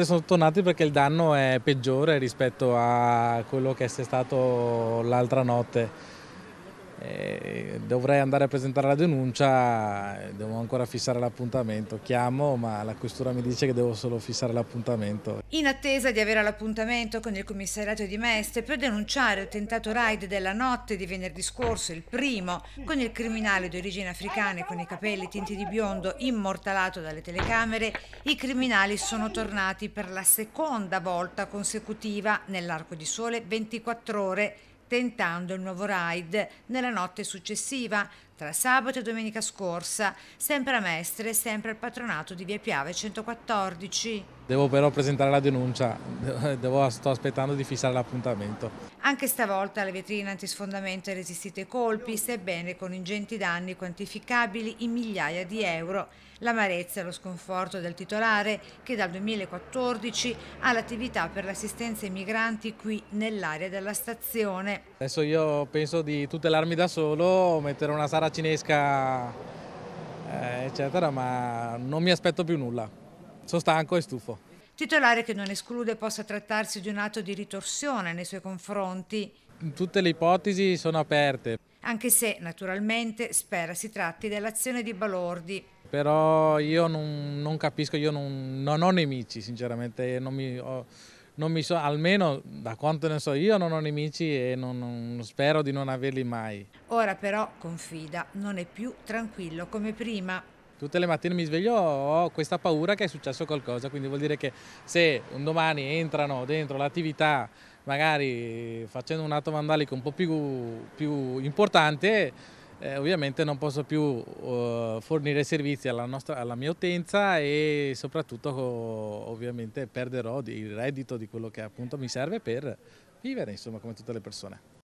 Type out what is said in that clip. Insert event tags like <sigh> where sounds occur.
Sono tornati perché il danno è peggiore rispetto a quello che è stato l'altra notte dovrei andare a presentare la denuncia, eh, devo ancora fissare l'appuntamento. Chiamo, ma la questura mi dice che devo solo fissare l'appuntamento. In attesa di avere l'appuntamento con il commissariato di Mestre per denunciare il tentato raid della notte di venerdì scorso, il primo, con il criminale di origine africana e con i capelli tinti di biondo immortalato dalle telecamere, i criminali sono tornati per la seconda volta consecutiva nell'arco di sole 24 ore tentando il nuovo ride nella notte successiva tra sabato e domenica scorsa, sempre a Mestre e sempre al patronato di Via Piave 114. Devo però presentare la denuncia, <laughs> Devo, sto aspettando di fissare l'appuntamento. Anche stavolta la vetrina antisfondamento ha resistito ai colpi, sebbene con ingenti danni quantificabili in migliaia di euro. L'amarezza e lo sconforto del titolare che dal 2014 ha l'attività per l'assistenza ai migranti qui nell'area della stazione. Adesso io penso di tutelarmi da solo, mettere una sala bara cinesca, eh, eccetera, ma non mi aspetto più nulla. Sono stanco e stufo. Titolare che non esclude possa trattarsi di un atto di ritorsione nei suoi confronti. Tutte le ipotesi sono aperte. Anche se, naturalmente, spera si tratti dell'azione di Balordi. Però io non, non capisco, io non, non, ho nemici, sinceramente. Non mi, ho, So, almeno da quanto ne so io non ho nemici e non, non, spero di non averli mai. Ora però, confida, non è più tranquillo come prima. Tutte le mattine mi sveglio ho questa paura che è successo qualcosa, quindi vuol dire che se un domani entrano dentro l'attività magari facendo un atto vandalico un po' più, più importante eh, ovviamente non posso più uh, fornire servizi alla, nostra, alla, mia utenza e soprattutto ovviamente perderò il reddito di quello che appunto mi serve per vivere, insomma, come tutte le persone.